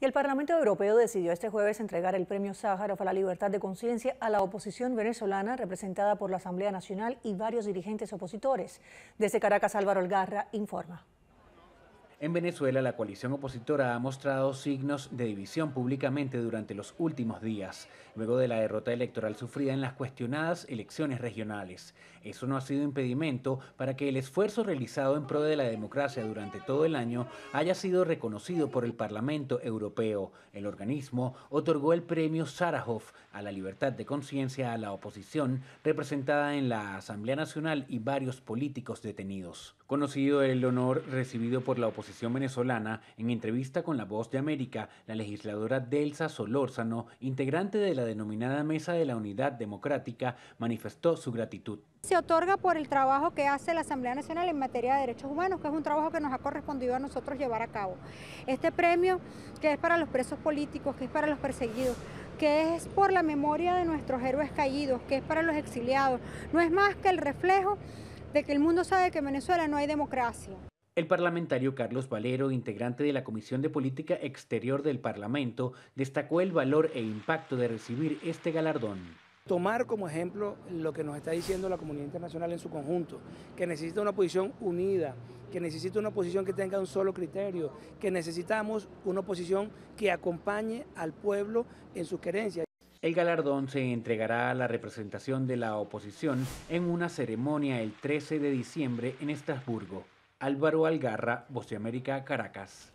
Y el Parlamento Europeo decidió este jueves entregar el premio Sájarov a la libertad de conciencia a la oposición venezolana representada por la Asamblea Nacional y varios dirigentes opositores. Desde Caracas, Álvaro Algarra informa. En Venezuela, la coalición opositora ha mostrado signos de división públicamente durante los últimos días, luego de la derrota electoral sufrida en las cuestionadas elecciones regionales. Eso no ha sido impedimento para que el esfuerzo realizado en pro de la democracia durante todo el año haya sido reconocido por el Parlamento Europeo. El organismo otorgó el premio Sárahov a la libertad de conciencia a la oposición representada en la Asamblea Nacional y varios políticos detenidos. Conocido el honor recibido por la oposición, venezolana, en entrevista con La Voz de América, la legisladora Delsa Solórzano, integrante de la denominada Mesa de la Unidad Democrática, manifestó su gratitud. Se otorga por el trabajo que hace la Asamblea Nacional en materia de derechos humanos, que es un trabajo que nos ha correspondido a nosotros llevar a cabo. Este premio, que es para los presos políticos, que es para los perseguidos, que es por la memoria de nuestros héroes caídos, que es para los exiliados, no es más que el reflejo de que el mundo sabe que en Venezuela no hay democracia. El parlamentario Carlos Valero, integrante de la Comisión de Política Exterior del Parlamento, destacó el valor e impacto de recibir este galardón. Tomar como ejemplo lo que nos está diciendo la comunidad internacional en su conjunto, que necesita una posición unida, que necesita una posición que tenga un solo criterio, que necesitamos una posición que acompañe al pueblo en sus querencias. El galardón se entregará a la representación de la oposición en una ceremonia el 13 de diciembre en Estrasburgo. Álvaro Algarra, Voce América, Caracas.